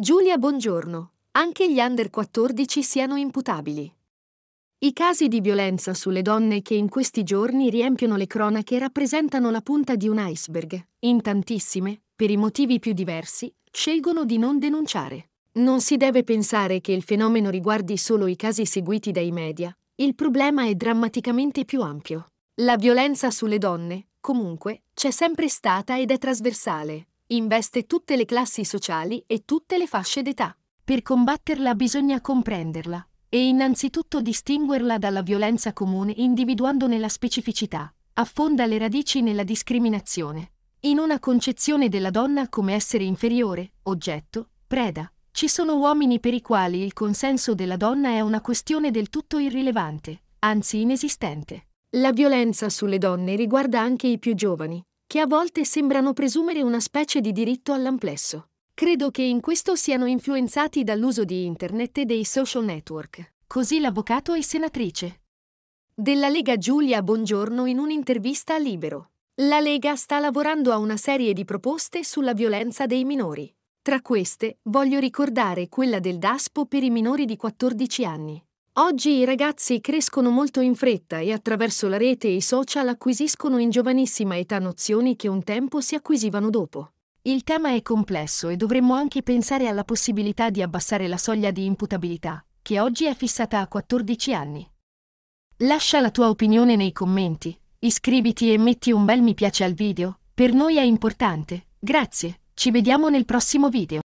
Giulia Buongiorno, anche gli under 14 siano imputabili. I casi di violenza sulle donne che in questi giorni riempiono le cronache rappresentano la punta di un iceberg. In tantissime, per i motivi più diversi, scelgono di non denunciare. Non si deve pensare che il fenomeno riguardi solo i casi seguiti dai media. Il problema è drammaticamente più ampio. La violenza sulle donne, comunque, c'è sempre stata ed è trasversale, investe tutte le classi sociali e tutte le fasce d'età. Per combatterla bisogna comprenderla e innanzitutto distinguerla dalla violenza comune individuandone la specificità. Affonda le radici nella discriminazione. In una concezione della donna come essere inferiore, oggetto, preda. Ci sono uomini per i quali il consenso della donna è una questione del tutto irrilevante, anzi inesistente. La violenza sulle donne riguarda anche i più giovani che a volte sembrano presumere una specie di diritto all'amplesso. Credo che in questo siano influenzati dall'uso di internet e dei social network. Così l'avvocato e senatrice. Della Lega Giulia Buongiorno in un'intervista a Libero. La Lega sta lavorando a una serie di proposte sulla violenza dei minori. Tra queste, voglio ricordare quella del DASPO per i minori di 14 anni. Oggi i ragazzi crescono molto in fretta e attraverso la rete e i social acquisiscono in giovanissima età nozioni che un tempo si acquisivano dopo. Il tema è complesso e dovremmo anche pensare alla possibilità di abbassare la soglia di imputabilità, che oggi è fissata a 14 anni. Lascia la tua opinione nei commenti, iscriviti e metti un bel mi piace al video, per noi è importante, grazie, ci vediamo nel prossimo video.